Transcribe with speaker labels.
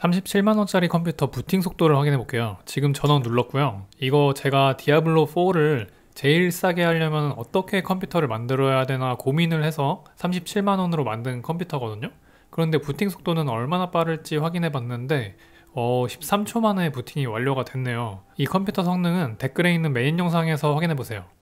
Speaker 1: 37만원짜리 컴퓨터 부팅 속도를 확인해 볼게요 지금 전원 눌렀고요 이거 제가 디아블로4를 제일 싸게 하려면 어떻게 컴퓨터를 만들어야 되나 고민을 해서 37만원으로 만든 컴퓨터거든요 그런데 부팅 속도는 얼마나 빠를지 확인해 봤는데 어, 13초 만에 부팅이 완료가 됐네요 이 컴퓨터 성능은 댓글에 있는 메인 영상에서 확인해 보세요